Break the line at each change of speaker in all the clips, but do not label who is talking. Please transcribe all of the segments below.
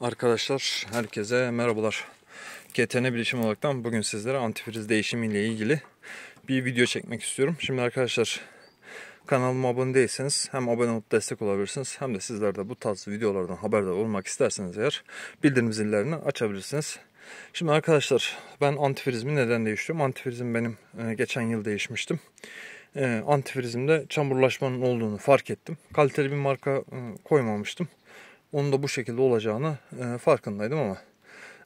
Arkadaşlar herkese merhabalar. GTN Bilişim olaraktan bugün sizlere antifriz değişimi ile ilgili bir video çekmek istiyorum. Şimdi arkadaşlar kanalıma abone değilseniz hem abone olup destek olabilirsiniz hem de sizler de bu tarz videolardan haberdar olmak isterseniz eğer bildirim zillerini açabilirsiniz. Şimdi arkadaşlar ben antifrizmi neden değiştiriyorum? Antifrizim benim e, geçen yıl değişmiştim e, antifrizimde çamurlaşmanın olduğunu fark ettim. Kaliteli bir marka e, koymamıştım. Onun da bu şekilde olacağını e, farkındaydım ama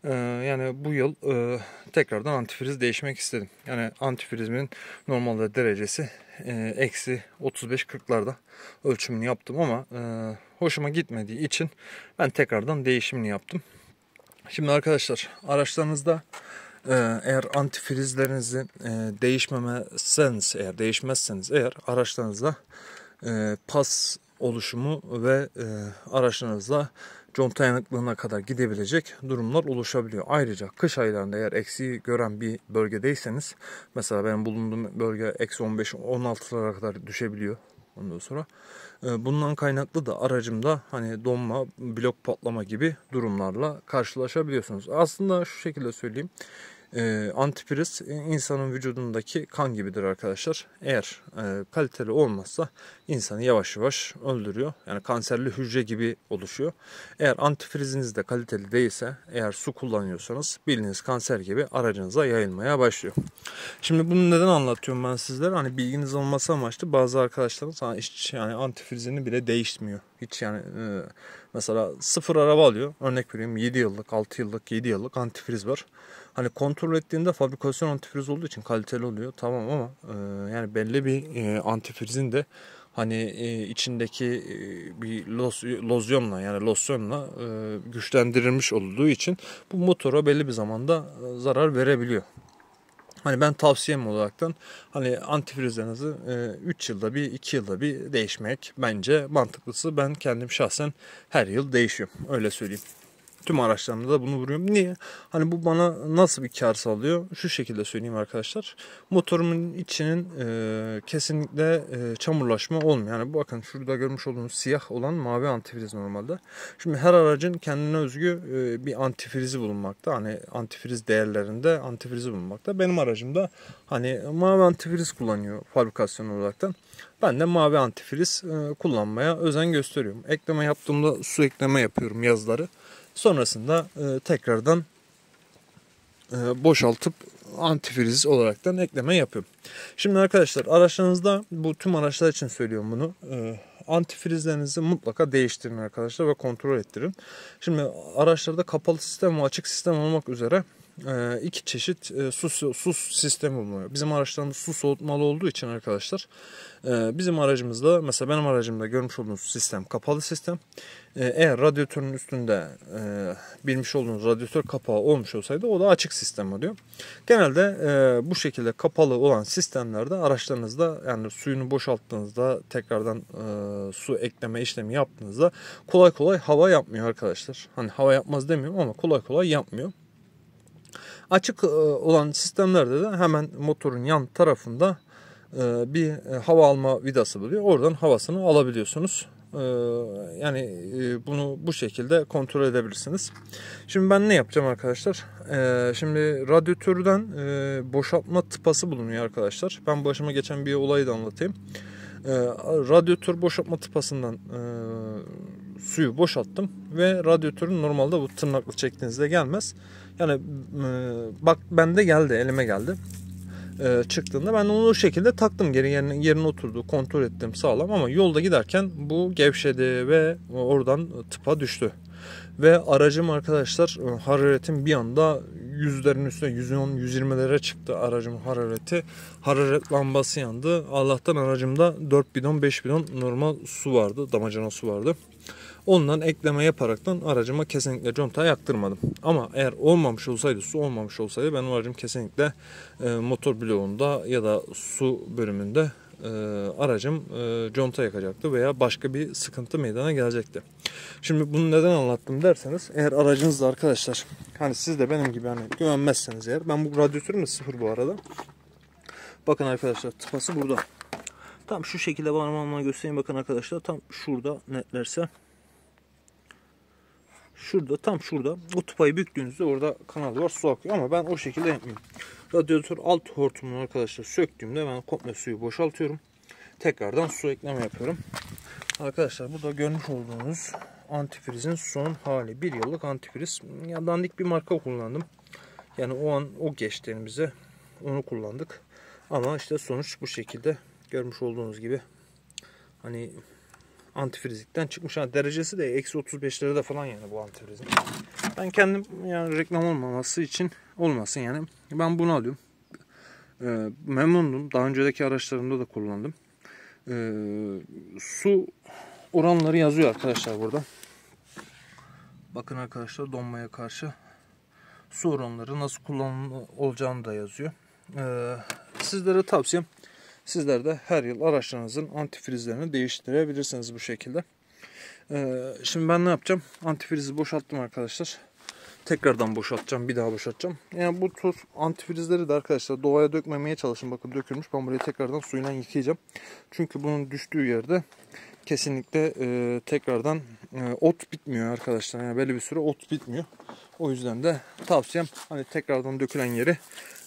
e, yani bu yıl e, tekrardan antifriz değişmek istedim. Yani antifrizmin normalde derecesi e, eksi 35-40'larda ölçümünü yaptım ama e, hoşuma gitmediği için ben tekrardan değişimini yaptım. Şimdi arkadaşlar araçlarınızda e, eğer antifrizlerinizi e, değişmemezseniz eğer değişmezseniz eğer araçlarınızda e, pas oluşumu ve e, araçlarınızla conta yanıklığına kadar gidebilecek durumlar oluşabiliyor. Ayrıca kış aylarında eğer eksiği gören bir bölgedeyseniz mesela ben bulunduğum bölge eksi 15-16'lara kadar düşebiliyor. Ondan sonra e, bundan kaynaklı da aracımda hani donma, blok patlama gibi durumlarla karşılaşabiliyorsunuz. Aslında şu şekilde söyleyeyim. Ee, e, antipriz insanın vücudundaki kan gibidir arkadaşlar. Eğer e, kaliteli olmazsa insanı yavaş yavaş öldürüyor. Yani kanserli hücre gibi oluşuyor. Eğer antifriziniz de kaliteli değilse, eğer su kullanıyorsanız bildiğiniz kanser gibi aracınıza yayılmaya başlıyor. Şimdi bunu neden anlatıyorum ben sizlere? Hani bilginiz olması amaçlı bazı arkadaşlarımız hani hiç yani antifrizini bile değişmiyor. Hiç yani e, mesela sıfır araba alıyor. Örnek vereyim 7 yıllık, 6 yıllık, 7 yıllık antifriz var. Hani kontrol ettiğinde fabrikasyon antifriz olduğu için kaliteli oluyor tamam ama e, yani belli bir e, antifrizin de hani e, içindeki e, bir los, lozyonla yani losyonla e, güçlendirilmiş olduğu için bu motora belli bir zamanda e, zarar verebiliyor. Hani ben tavsiyem olaraktan hani antifrizlerinizi 3 e, yılda bir 2 yılda bir değişmek bence mantıklısı. Ben kendim şahsen her yıl değişiyorum öyle söyleyeyim. Tüm araçlarımda da bunu vuruyorum. Niye? Hani bu bana nasıl bir kar sağlıyor? Şu şekilde söyleyeyim arkadaşlar. Motorumun içinin e, kesinlikle e, çamurlaşma olmuyor. Yani bakın şurada görmüş olduğunuz siyah olan mavi antifriz normalde. Şimdi her aracın kendine özgü e, bir antifrizi bulunmakta. Hani antifriz değerlerinde antifrizi bulunmakta. Benim aracımda hani mavi antifriz kullanıyor fabrikasyon olarak da. Ben de mavi antifriz e, kullanmaya özen gösteriyorum. Ekleme yaptığımda su ekleme yapıyorum yazları. Sonrasında e, tekrardan e, boşaltıp antifriz olaraktan ekleme yapıyorum. Şimdi arkadaşlar araçlarınızda bu tüm araçlar için söylüyorum bunu. E, antifrizlerinizi mutlaka değiştirin arkadaşlar ve kontrol ettirin. Şimdi araçlarda kapalı sistem ve açık sistem olmak üzere ee, iki çeşit e, su, su sistemi bulunuyor. Bizim araçlarımız su soğutmalı olduğu için arkadaşlar e, bizim aracımızda mesela benim aracımda görmüş olduğunuz sistem kapalı sistem. E, eğer radyatörün üstünde bilmiş olduğunuz radyatör kapağı olmuş olsaydı o da açık sistem oluyor. Genelde bu şekilde kapalı olan sistemlerde araçlarınızda yani suyunu boşalttığınızda tekrardan su ekleme işlemi yaptığınızda kolay kolay hava yapmıyor arkadaşlar. Hani hava yapmaz demiyorum ama kolay kolay yapmıyor. Açık e, olan sistemlerde de hemen motorun yan tarafında e, bir e, hava alma vidası buluyor. Oradan havasını alabiliyorsunuz. Yani bunu bu şekilde kontrol edebilirsiniz. Şimdi ben ne yapacağım arkadaşlar? Şimdi radyatörden boşaltma tıpası bulunuyor arkadaşlar. Ben başıma geçen bir olayı da anlatayım. Radyatör boşaltma tıpasından suyu boşalttım ve radyatörün normalde bu tırnaklı çektiğinizde gelmez. Yani e, bak bende geldi elime geldi e, çıktığında ben onu o şekilde taktım geri yerine, yerine oturdu kontrol ettim sağlam ama yolda giderken bu gevşedi ve oradan tıpa düştü. Ve aracım arkadaşlar e, hararetim bir anda yüzlerin üstüne 110-120'lere çıktı aracımın harareti. Hararet lambası yandı. Allah'tan aracımda 4 bidon 5 bidon normal su vardı. Damacana su vardı. Ondan ekleme yaparaktan aracıma kesinlikle conta yaktırmadım. Ama eğer olmamış olsaydı, su olmamış olsaydı ben aracım kesinlikle e, motor bloğunda ya da su bölümünde e, aracım e, conta yakacaktı veya başka bir sıkıntı meydana gelecekti. Şimdi bunu neden anlattım derseniz eğer aracınızda arkadaşlar hani siz de benim gibi hani güvenmezseniz eğer ben bu radyatörüm de sıfır bu arada. Bakın arkadaşlar tıpası burada. Tam şu şekilde parmağımla göstereyim bakın arkadaşlar tam şurada netlerse. Şurada tam şurada bu tıpayı büktüğünüzde orada kanal var su akıyor ama ben o şekilde yapmıyorum. Radyatör alt hortumunu arkadaşlar söktüğümde ben komple suyu boşaltıyorum. Tekrardan su ekleme yapıyorum. Arkadaşlar burada görmüş olduğunuz antifrizin son hali. Bir yıllık antifriz. Ya dandik bir marka kullandım. Yani o an o geçtiğimizde onu kullandık. Ama işte sonuç bu şekilde. Görmüş olduğunuz gibi. Hani antifrizikten çıkmış. Yani derecesi de eksi 35'lere de falan yani bu antifrizin. Ben kendim yani reklam olmaması için olmasın yani. Ben bunu alıyorum. Ee, memnundum. Daha önceki araçlarımda da kullandım. Ee, su oranları yazıyor arkadaşlar burada. Bakın arkadaşlar donmaya karşı su oranları nasıl kullanılacağını da yazıyor. Ee, sizlere tavsiyem sizler de her yıl araçlarınızın antifrizlerini değiştirebilirsiniz bu şekilde. Ee, şimdi ben ne yapacağım? Antifrizi boşalttım arkadaşlar. Tekrardan boşaltacağım. Bir daha boşaltacağım. Yani bu tür antifrizleri de arkadaşlar doğaya dökmemeye çalışın. Bakın dökülmüş. Ben burayı tekrardan suyla yıkayacağım. Çünkü bunun düştüğü yerde kesinlikle e, tekrardan e, ot bitmiyor arkadaşlar. Yani belli bir süre ot bitmiyor. O yüzden de tavsiyem hani tekrardan dökülen yeri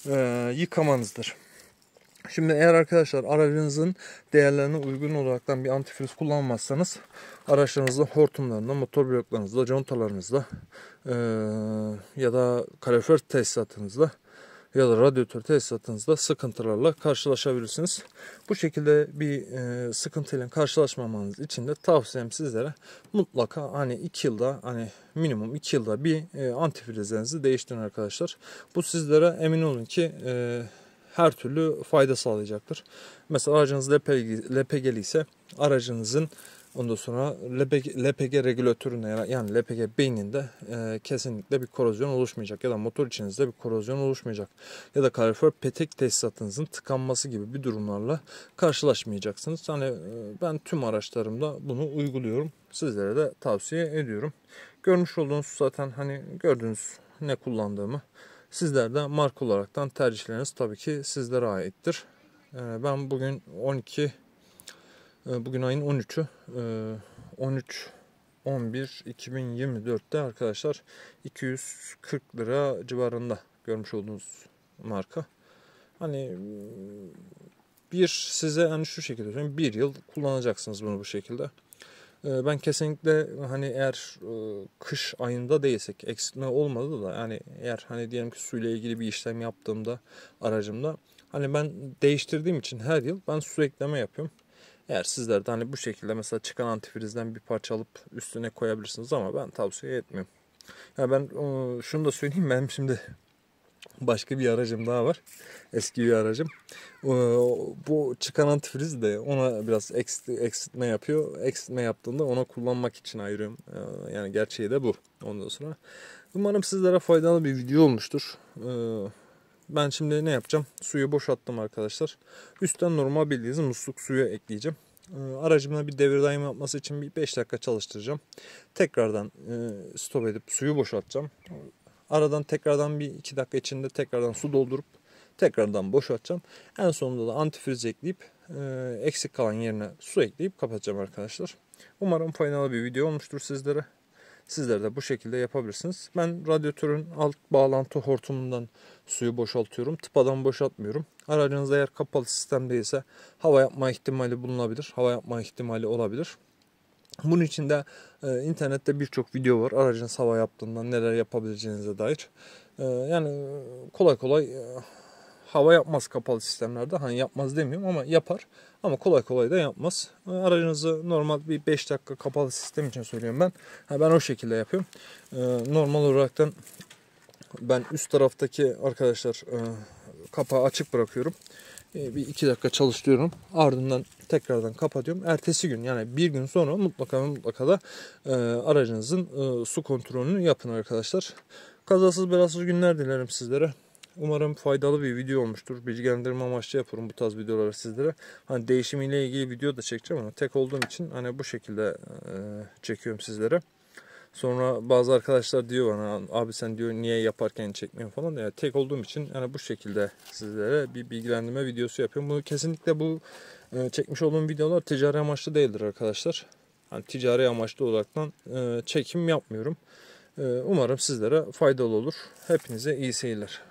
e, yıkamanızdır. Şimdi eğer arkadaşlar aracınızın değerlerine uygun olaraktan bir antifriz kullanmazsanız araçlarınızda hortumlarında, motor bloklarınızda, contalarınızda e, ya da kalorifer tesisatınızda ya da radyatör tesisatınızda sıkıntılarla karşılaşabilirsiniz. Bu şekilde bir e, sıkıntıyla karşılaşmamanız için de tavsiyem sizlere mutlaka hani 2 yılda hani minimum 2 yılda bir e, antifrizlerinizi değiştirin arkadaşlar. Bu sizlere emin olun ki e, her türlü fayda sağlayacaktır. Mesela aracınız LPG, LPG'li ise aracınızın Ondan sonra LPG, LPG regülatöründe yani LPG beyninde e, kesinlikle bir korozyon oluşmayacak ya da motor içinizde bir korozyon oluşmayacak ya da kalorifer petek tesisatınızın tıkanması gibi bir durumlarla karşılaşmayacaksınız. Hani e, ben tüm araçlarımda bunu uyguluyorum. Sizlere de tavsiye ediyorum. Görmüş olduğunuz zaten hani gördüğünüz ne kullandığımı sizler de marka olaraktan tercihleriniz tabii ki sizlere aittir. E, ben bugün 12 ee, bugün ayın 13'ü. 13 11 2024'te arkadaşlar 240 lira civarında görmüş olduğunuz marka. Hani hmm, bir size hani şu şekilde söyleyeyim bir yıl kullanacaksınız bunu bu şekilde. Ee, ben kesinlikle hani eğer e, kış ayında değilsek eksiltme olmadı da yani eğer hani diyelim ki suyla ilgili bir işlem yaptığımda aracımda hani ben değiştirdiğim için her yıl ben su ekleme yapıyorum. Eğer sizler de hani bu şekilde mesela çıkan antifrizden bir parça alıp üstüne koyabilirsiniz ama ben tavsiye etmiyorum. Ya ben şunu da söyleyeyim ben şimdi başka bir aracım daha var. Eski bir aracım. Bu çıkan antifriz de ona biraz eksitme yapıyor. eksitme yaptığında ona kullanmak için ayırıyorum. Ee, yani gerçeği de bu ondan sonra. Umarım sizlere faydalı bir video olmuştur. Ee, ben şimdi ne yapacağım? Suyu boşalttım arkadaşlar. Üstten normal bildiğiniz musluk suyu ekleyeceğim. Ee, Aracımda bir devir daim yapması için bir 5 dakika çalıştıracağım. Tekrardan e, stop edip suyu boşaltacağım. Aradan tekrardan bir 2 dakika içinde tekrardan su doldurup tekrardan boşaltacağım. En sonunda da antifriz ekleyip e, eksik kalan yerine su ekleyip kapatacağım arkadaşlar. Umarım faydalı bir video olmuştur sizlere. Sizler de bu şekilde yapabilirsiniz. Ben radyatörün alt bağlantı hortumundan suyu boşaltıyorum. Tıpadan boşaltmıyorum. Aracınız eğer kapalı sistemdeyse hava yapma ihtimali bulunabilir. Hava yapma ihtimali olabilir. Bunun için de e, internette birçok video var. Aracın hava yaptığından neler yapabileceğinize dair. E, yani kolay kolay e, Hava yapmaz kapalı sistemlerde. Hani yapmaz demiyorum ama yapar. Ama kolay kolay da yapmaz. Ee, aracınızı normal bir 5 dakika kapalı sistem için söylüyorum ben. Ha, ben o şekilde yapıyorum. Ee, normal olaraktan ben üst taraftaki arkadaşlar e, kapağı açık bırakıyorum. Ee, bir 2 dakika çalıştırıyorum. Ardından tekrardan kapatıyorum. Ertesi gün yani bir gün sonra mutlaka mutlaka da e, aracınızın e, su kontrolünü yapın arkadaşlar. Kazasız belasız günler dilerim sizlere. Umarım faydalı bir video olmuştur. Bilgilendirme amaçlı yapıyorum bu tarz videoları sizlere. Hani değişimiyle ilgili video da çekeceğim ama tek olduğum için hani bu şekilde e, çekiyorum sizlere. Sonra bazı arkadaşlar diyor bana abi sen diyor niye yaparken çekmiyorsun falan. Yani tek olduğum için hani bu şekilde sizlere bir bilgilendirme videosu yapıyorum. Bunu kesinlikle bu e, çekmiş olduğum videolar ticari amaçlı değildir arkadaşlar. Yani ticari amaçlı olaraktan e, çekim yapmıyorum. E, umarım sizlere faydalı olur. Hepinize iyi seyirler.